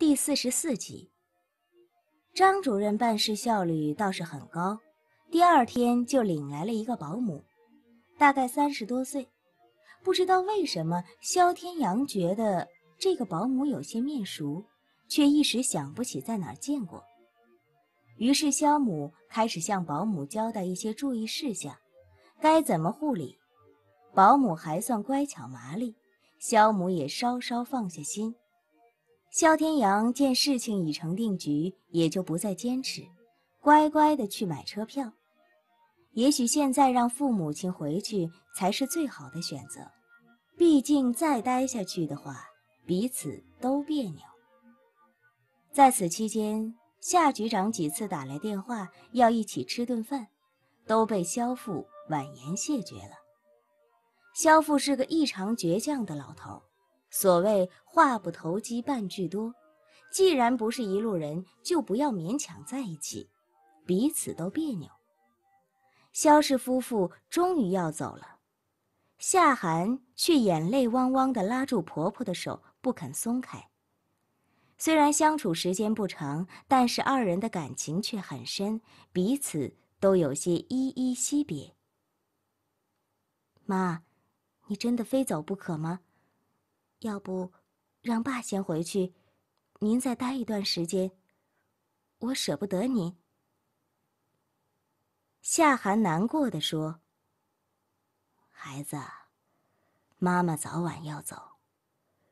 第四十四集，张主任办事效率倒是很高，第二天就领来了一个保姆，大概三十多岁。不知道为什么，肖天阳觉得这个保姆有些面熟，却一时想不起在哪儿见过。于是，肖母开始向保姆交代一些注意事项，该怎么护理。保姆还算乖巧麻利，肖母也稍稍放下心。肖天阳见事情已成定局，也就不再坚持，乖乖的去买车票。也许现在让父母亲回去才是最好的选择，毕竟再待下去的话，彼此都别扭。在此期间，夏局长几次打来电话要一起吃顿饭，都被肖父婉言谢绝了。肖父是个异常倔强的老头。所谓话不投机半句多，既然不是一路人，就不要勉强在一起，彼此都别扭。肖氏夫妇终于要走了，夏寒却眼泪汪汪地拉住婆婆的手不肯松开。虽然相处时间不长，但是二人的感情却很深，彼此都有些依依惜别。妈，你真的非走不可吗？要不，让爸先回去，您再待一段时间。我舍不得您。”夏寒难过的说。“孩子，妈妈早晚要走，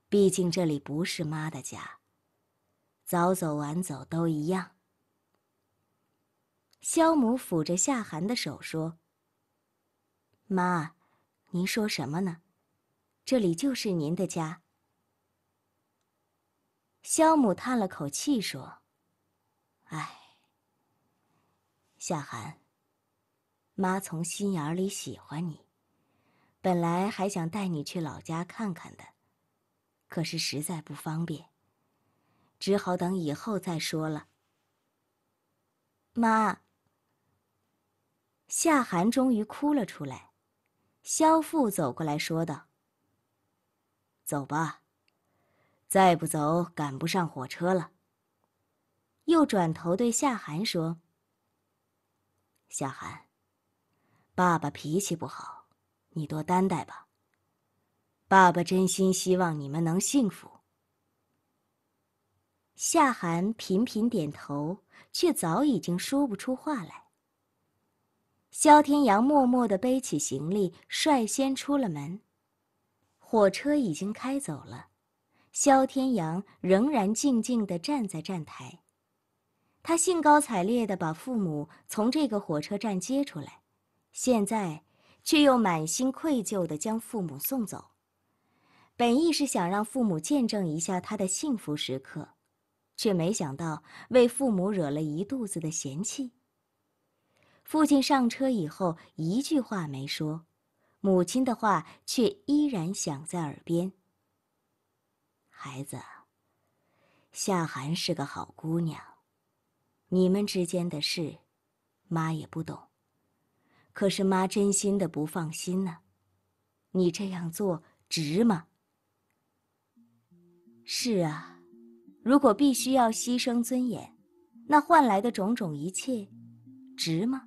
毕竟这里不是妈的家。早走晚走都一样。”肖母抚着夏寒的手说。“妈，您说什么呢？”这里就是您的家。肖母叹了口气说：“哎，夏寒，妈从心眼里喜欢你，本来还想带你去老家看看的，可是实在不方便，只好等以后再说了。”妈，夏寒终于哭了出来。肖父走过来说道。走吧，再不走赶不上火车了。又转头对夏涵说：“夏涵，爸爸脾气不好，你多担待吧。爸爸真心希望你们能幸福。”夏涵频频点头，却早已经说不出话来。萧天阳默默的背起行李，率先出了门。火车已经开走了，萧天阳仍然静静地站在站台。他兴高采烈地把父母从这个火车站接出来，现在却又满心愧疚地将父母送走。本意是想让父母见证一下他的幸福时刻，却没想到为父母惹了一肚子的嫌弃。父亲上车以后一句话没说。母亲的话却依然响在耳边。孩子，夏涵是个好姑娘，你们之间的事，妈也不懂。可是妈真心的不放心呢，你这样做值吗？是啊，如果必须要牺牲尊严，那换来的种种一切，值吗？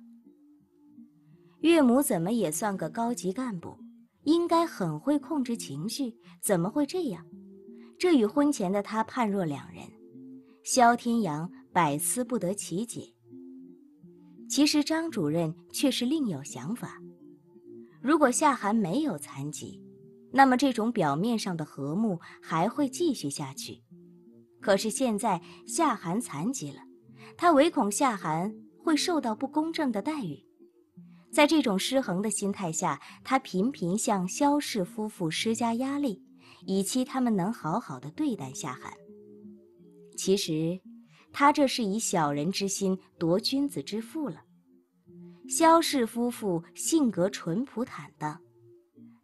岳母怎么也算个高级干部，应该很会控制情绪，怎么会这样？这与婚前的他判若两人。肖天阳百思不得其解。其实张主任却是另有想法：如果夏寒没有残疾，那么这种表面上的和睦还会继续下去。可是现在夏寒残疾了，他唯恐夏寒会受到不公正的待遇。在这种失衡的心态下，他频频向肖氏夫妇施加压力，以期他们能好好的对待夏涵。其实，他这是以小人之心夺君子之腹了。肖氏夫妇性格淳朴坦荡，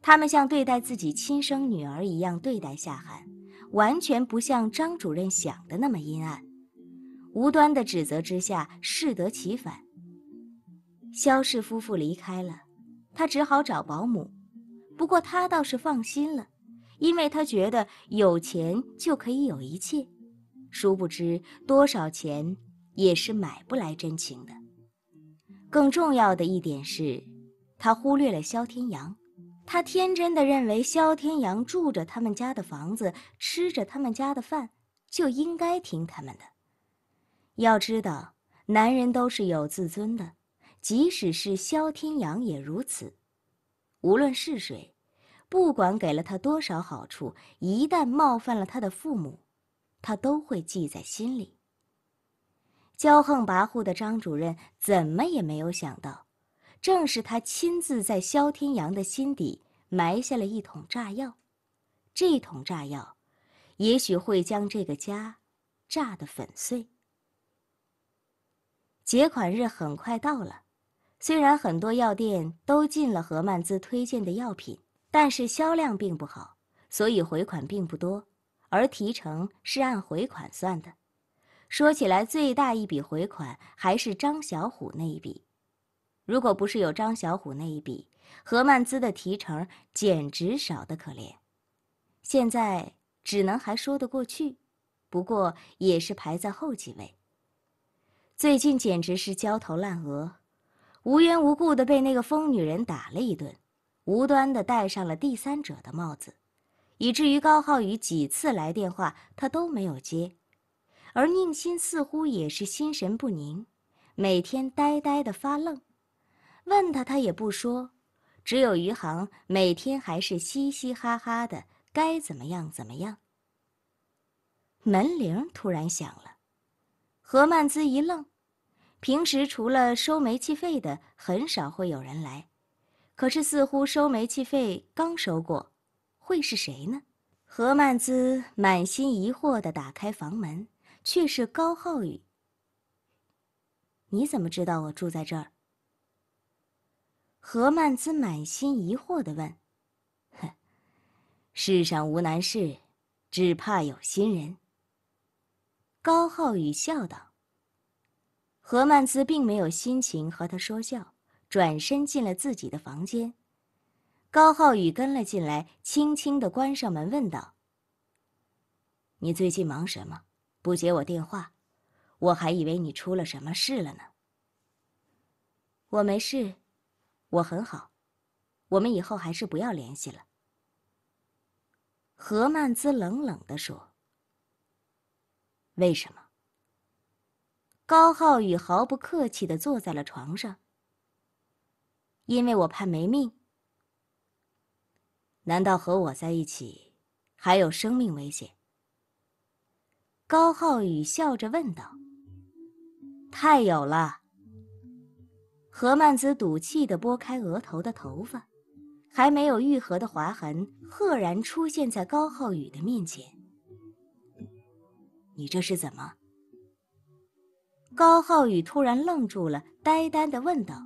他们像对待自己亲生女儿一样对待夏涵，完全不像张主任想的那么阴暗。无端的指责之下，适得其反。肖氏夫妇离开了，他只好找保姆。不过他倒是放心了，因为他觉得有钱就可以有一切。殊不知，多少钱也是买不来真情的。更重要的一点是，他忽略了肖天阳。他天真的认为，肖天阳住着他们家的房子，吃着他们家的饭，就应该听他们的。要知道，男人都是有自尊的。即使是萧天阳也如此，无论是谁，不管给了他多少好处，一旦冒犯了他的父母，他都会记在心里。骄横跋扈的张主任怎么也没有想到，正是他亲自在萧天阳的心底埋下了一桶炸药，这桶炸药，也许会将这个家炸得粉碎。结款日很快到了。虽然很多药店都进了何曼姿推荐的药品，但是销量并不好，所以回款并不多，而提成是按回款算的。说起来，最大一笔回款还是张小虎那一笔。如果不是有张小虎那一笔，何曼姿的提成简直少得可怜。现在只能还说得过去，不过也是排在后几位。最近简直是焦头烂额。无缘无故的被那个疯女人打了一顿，无端的戴上了第三者的帽子，以至于高浩宇几次来电话，他都没有接。而宁心似乎也是心神不宁，每天呆呆的发愣，问他他也不说。只有余杭每天还是嘻嘻哈哈的，该怎么样怎么样。门铃突然响了，何曼姿一愣。平时除了收煤气费的，很少会有人来。可是似乎收煤气费刚收过，会是谁呢？何曼姿满心疑惑地打开房门，却是高浩宇。你怎么知道我住在这儿？何曼姿满心疑惑地问。“哼，世上无难事，只怕有心人。”高浩宇笑道。何曼姿并没有心情和他说笑，转身进了自己的房间。高浩宇跟了进来，轻轻的关上门，问道：“你最近忙什么？不接我电话，我还以为你出了什么事了呢。”“我没事，我很好。我们以后还是不要联系了。”何曼姿冷冷的说。“为什么？”高浩宇毫不客气地坐在了床上。因为我怕没命。难道和我在一起，还有生命危险？高浩宇笑着问道。太有了。何曼姿赌气地拨开额头的头发，还没有愈合的划痕赫然出现在高浩宇的面前。你这是怎么？高浩宇突然愣住了，呆呆的问道：“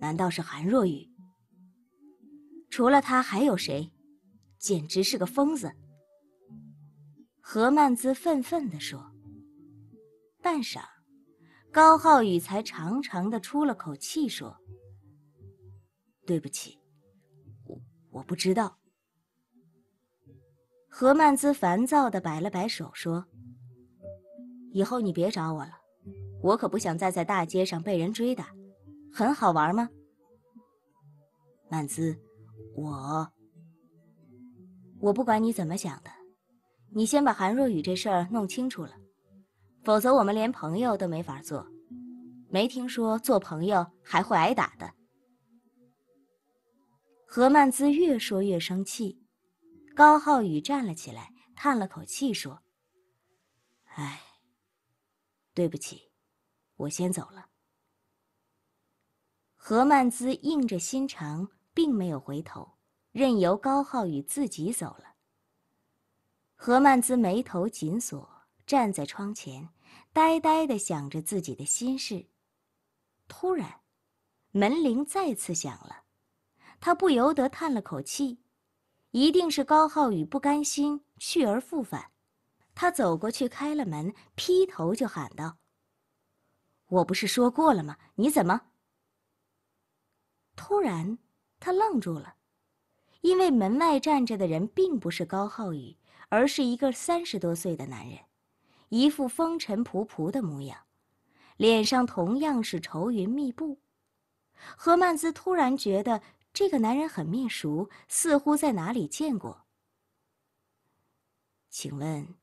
难道是韩若雨？除了他还有谁？简直是个疯子！”何曼姿愤愤的说。半晌，高浩宇才长长的出了口气说：“对不起，我我不知道。”何曼姿烦躁的摆了摆手说。以后你别找我了，我可不想再在大街上被人追打，很好玩吗？曼姿，我，我不管你怎么想的，你先把韩若雨这事儿弄清楚了，否则我们连朋友都没法做。没听说做朋友还会挨打的。何曼姿越说越生气，高浩宇站了起来，叹了口气说：“哎。”对不起，我先走了。何曼姿硬着心肠，并没有回头，任由高浩宇自己走了。何曼姿眉头紧锁，站在窗前，呆呆地想着自己的心事。突然，门铃再次响了，她不由得叹了口气，一定是高浩宇不甘心去而复返。他走过去，开了门，劈头就喊道：“我不是说过了吗？你怎么？”突然，他愣住了，因为门外站着的人并不是高浩宇，而是一个三十多岁的男人，一副风尘仆仆的模样，脸上同样是愁云密布。何曼姿突然觉得这个男人很面熟，似乎在哪里见过。请问？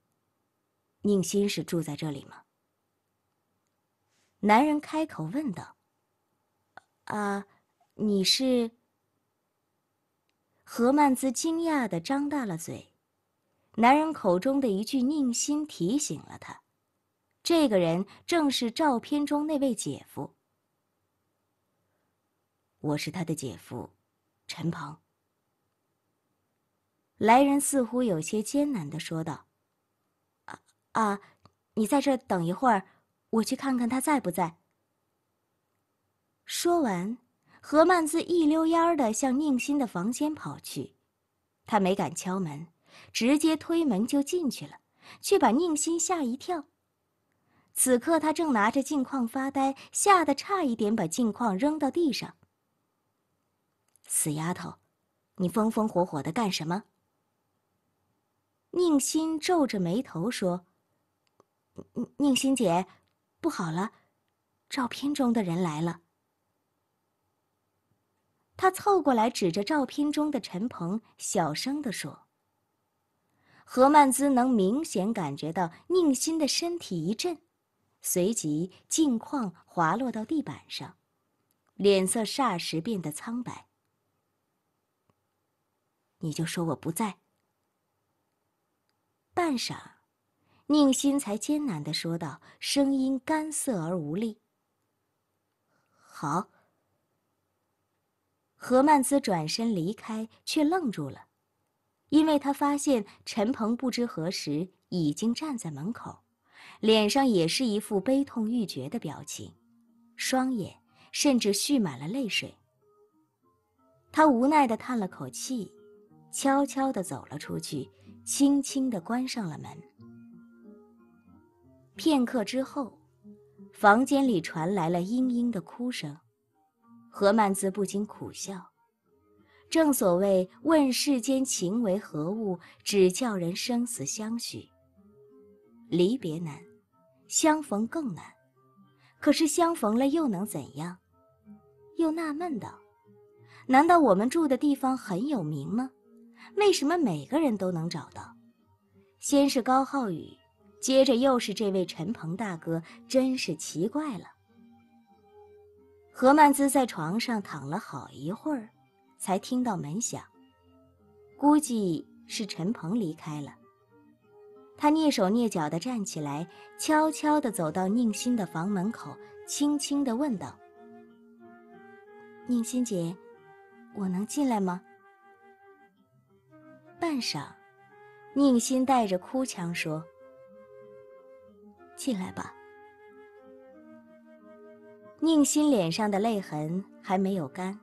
宁心是住在这里吗？男人开口问道。啊，你是？何曼姿惊讶的张大了嘴。男人口中的一句“宁心”提醒了他，这个人正是照片中那位姐夫。我是他的姐夫，陈鹏。来人似乎有些艰难的说道。啊，你在这等一会儿，我去看看他在不在。说完，何曼姿一溜烟儿向宁心的房间跑去，她没敢敲门，直接推门就进去了，却把宁心吓一跳。此刻她正拿着镜框发呆，吓得差一点把镜框扔到地上。死丫头，你风风火火的干什么？宁心皱着眉头说。宁心姐，不好了，照片中的人来了。他凑过来，指着照片中的陈鹏，小声地说：“何曼姿能明显感觉到宁心的身体一震，随即镜框滑落到地板上，脸色霎时变得苍白。你就说我不在。”半晌。宁馨才艰难的说道，声音干涩而无力。“好。”何曼姿转身离开，却愣住了，因为她发现陈鹏不知何时已经站在门口，脸上也是一副悲痛欲绝的表情，双眼甚至蓄满了泪水。他无奈的叹了口气，悄悄的走了出去，轻轻的关上了门。片刻之后，房间里传来了嘤嘤的哭声，何曼姿不禁苦笑。正所谓问世间情为何物，只叫人生死相许。离别难，相逢更难。可是相逢了又能怎样？又纳闷道：难道我们住的地方很有名吗？为什么每个人都能找到？先是高浩宇。接着又是这位陈鹏大哥，真是奇怪了。何曼姿在床上躺了好一会儿，才听到门响，估计是陈鹏离开了。他蹑手蹑脚地站起来，悄悄地走到宁心的房门口，轻轻地问道：“宁心姐，我能进来吗？”半晌，宁心带着哭腔说。进来吧。宁心脸上的泪痕还没有干，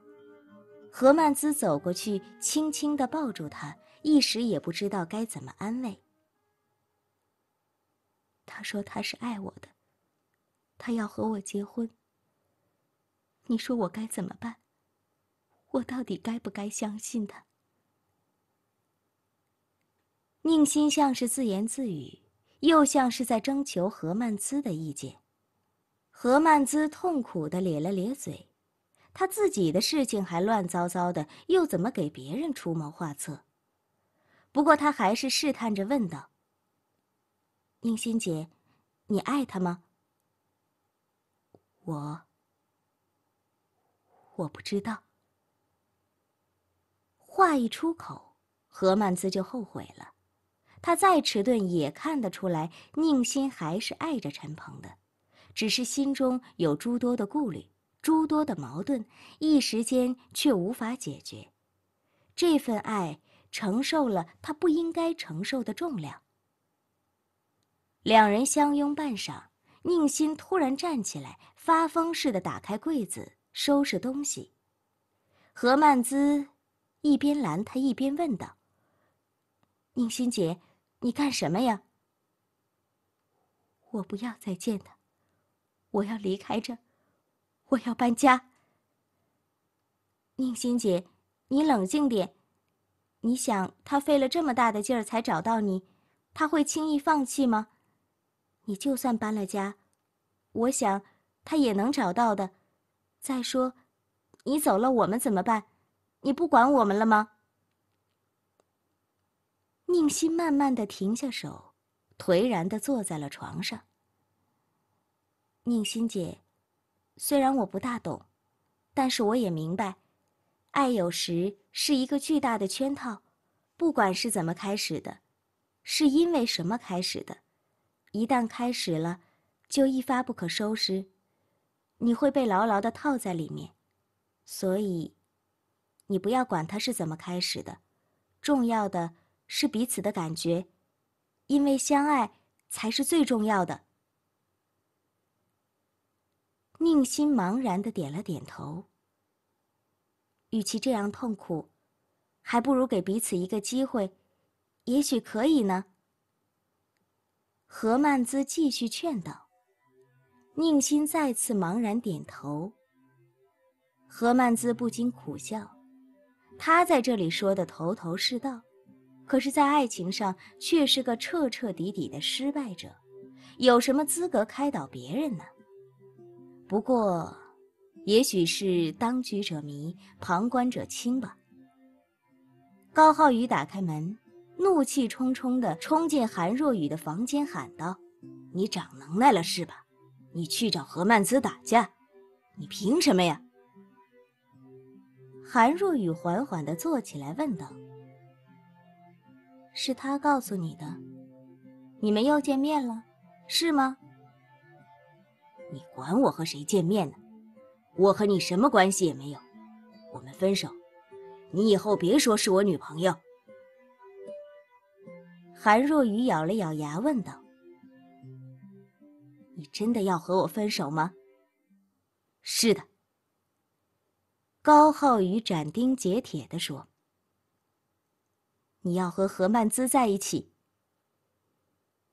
何曼姿走过去，轻轻的抱住他，一时也不知道该怎么安慰。他说他是爱我的，他要和我结婚。你说我该怎么办？我到底该不该相信他？宁心像是自言自语。又像是在征求何曼兹的意见，何曼兹痛苦的咧了咧嘴，他自己的事情还乱糟糟的，又怎么给别人出谋划策？不过他还是试探着问道：“宁心姐，你爱他吗？”我……我不知道。话一出口，何曼兹就后悔了。他再迟钝也看得出来，宁心还是爱着陈鹏的，只是心中有诸多的顾虑，诸多的矛盾，一时间却无法解决。这份爱承受了他不应该承受的重量。两人相拥半晌，宁心突然站起来，发疯似的打开柜子收拾东西。何曼姿一边拦他，一边问道：“宁心姐。”你干什么呀？我不要再见他，我要离开这，我要搬家。宁心姐，你冷静点。你想，他费了这么大的劲儿才找到你，他会轻易放弃吗？你就算搬了家，我想他也能找到的。再说，你走了，我们怎么办？你不管我们了吗？宁心慢慢的停下手，颓然的坐在了床上。宁心姐，虽然我不大懂，但是我也明白，爱有时是一个巨大的圈套，不管是怎么开始的，是因为什么开始的，一旦开始了，就一发不可收拾，你会被牢牢的套在里面。所以，你不要管它是怎么开始的，重要的。是彼此的感觉，因为相爱才是最重要的。宁心茫然的点了点头。与其这样痛苦，还不如给彼此一个机会，也许可以呢。何曼姿继续劝道，宁心再次茫然点头。何曼姿不禁苦笑，她在这里说的头头是道。可是，在爱情上却是个彻彻底底的失败者，有什么资格开导别人呢？不过，也许是当局者迷，旁观者清吧。高浩宇打开门，怒气冲冲地冲进韩若雨的房间，喊道：“你长能耐了是吧？你去找何曼姿打架，你凭什么呀？”韩若雨缓缓地坐起来，问道。是他告诉你的，你们又见面了，是吗？你管我和谁见面呢？我和你什么关系也没有，我们分手，你以后别说是我女朋友。韩若雨咬了咬牙，问道：“你真的要和我分手吗？”“是的。”高浩宇斩钉截铁地说。你要和何曼姿在一起？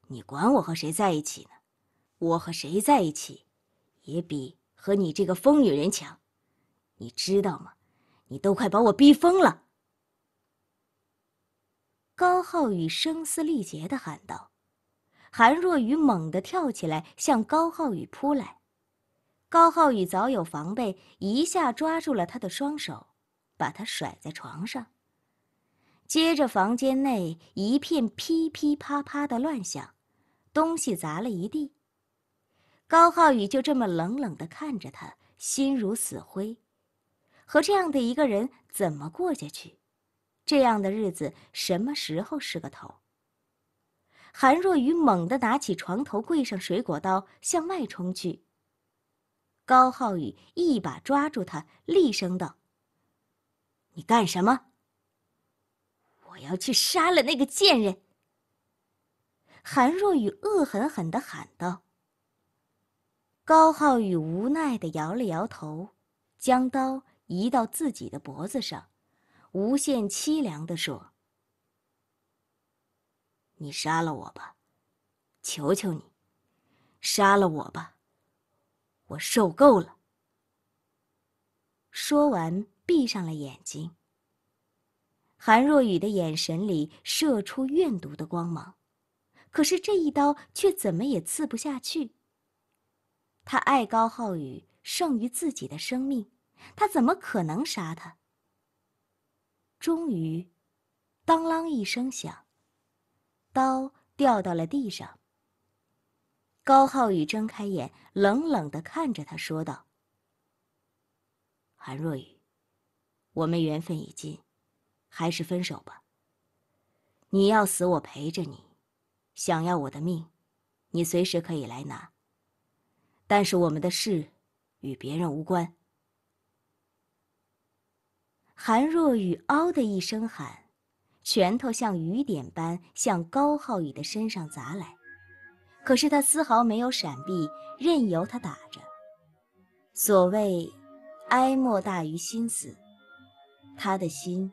你管我和谁在一起呢？我和谁在一起，也比和你这个疯女人强，你知道吗？你都快把我逼疯了！高浩宇声嘶力竭的喊道。韩若雨猛地跳起来，向高浩宇扑来。高浩宇早有防备，一下抓住了他的双手，把他甩在床上。接着，房间内一片噼噼啪啪的乱响，东西砸了一地。高浩宇就这么冷冷的看着他，心如死灰，和这样的一个人怎么过下去？这样的日子什么时候是个头？韩若雨猛地拿起床头柜上水果刀向外冲去。高浩宇一把抓住他，厉声道：“你干什么？”我要去杀了那个贱人！韩若雨恶狠狠地喊道。高浩宇无奈地摇了摇头，将刀移到自己的脖子上，无限凄凉地说：“你杀了我吧，求求你，杀了我吧，我受够了。”说完，闭上了眼睛。韩若雨的眼神里射出怨毒的光芒，可是这一刀却怎么也刺不下去。他爱高浩宇胜于自己的生命，他怎么可能杀他？终于，当啷一声响，刀掉到了地上。高浩宇睁开眼，冷冷的看着他，说道：“韩若雨，我们缘分已尽。”还是分手吧。你要死，我陪着你；想要我的命，你随时可以来拿。但是我们的事与别人无关。韩若雨“嗷”的一声喊，拳头像雨点般向高浩宇的身上砸来，可是他丝毫没有闪避，任由他打着。所谓哀莫大于心死，他的心。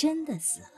真的死了。